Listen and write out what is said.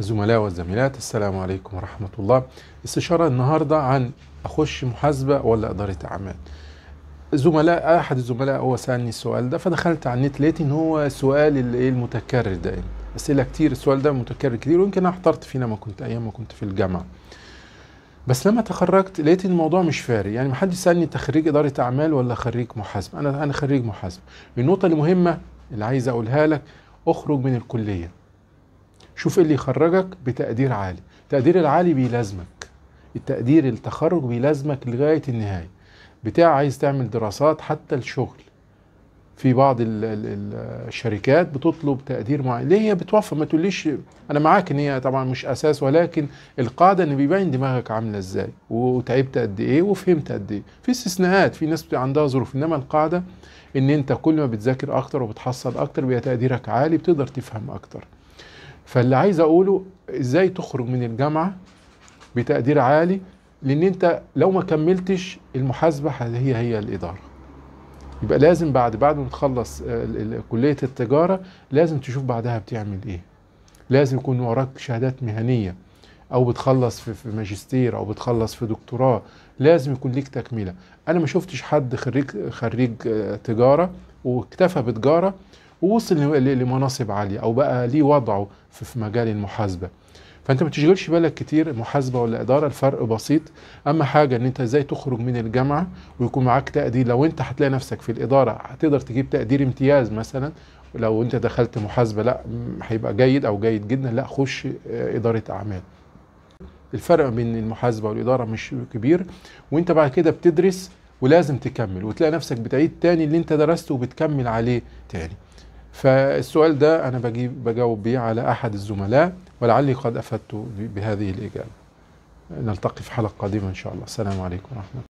الزملاء والزميلات السلام عليكم ورحمة الله استشارة النهاردة عن أخش محاسبة ولا إدارة أعمال زملاء أحد الزملاء هو سألني السؤال ده فدخلت على النت لقيت إن هو السؤال إيه المتكرر دائما أسئلة كتير السؤال ده متكرر كتير ويمكن أنا احترت فيه لما كنت أيام ما كنت في الجامعة بس لما تخرجت لقيت ان الموضوع مش فارق يعني محدش سالني انت خريج اداره اعمال ولا خريج محاسبه انا انا خريج محاسبه النقطه المهمه اللي عايز اقولها لك اخرج من الكليه شوف إيه اللي يخرجك بتقدير عالي التقدير العالي بيلازمك التقدير التخرج بيلازمك لغاية النهاية بتاع عايز تعمل دراسات حتى الشغل في بعض الشركات بتطلب تقدير معين ليه هي بتوفر ما تقوليش انا معاك ان هي طبعا مش اساس ولكن القاعده ان بيبين دماغك عامله ازاي وتعبت قد ايه وفهمت قد ايه في استثناءات في ناس عندها ظروف انما القاعده ان انت كل ما بتذاكر اكتر وبتحصل اكتر بيبقى تقديرك عالي بتقدر تفهم اكتر فاللي عايز اقوله ازاي تخرج من الجامعه بتقدير عالي لان انت لو ما كملتش المحاسبه هي هي الاداره يبقى لازم بعد بعد ما تخلص آه، كليه التجاره لازم تشوف بعدها بتعمل ايه لازم يكون وراك شهادات مهنيه او بتخلص في ماجستير او بتخلص في دكتوراه لازم يكون ليك تكمله انا ما شفتش حد خريج خريج آه، تجاره واكتفى بتجاره ووصل لمناصب عاليه او بقى ليه وضعه في مجال المحاسبه فانت ما تشغلش بالك كتير محاسبه ولا اداره الفرق بسيط اما حاجه ان انت ازاي تخرج من الجامعه ويكون معاك تقدير لو انت هتلاقي نفسك في الاداره هتقدر تجيب تقدير امتياز مثلا لو انت دخلت محاسبه لا هيبقى جيد او جيد جدا لا خش آه، اداره اعمال الفرق بين المحاسبه والاداره مش كبير وانت بعد كده بتدرس ولازم تكمل وتلاقي نفسك بتعيد تاني اللي انت درسته وبتكمل عليه تاني فالسؤال ده أنا بجيب بجاوب به على أحد الزملاء ولعلي قد أفدت بهذه الإجابة نلتقي في حلقة قادمة إن شاء الله السلام عليكم ورحمة الله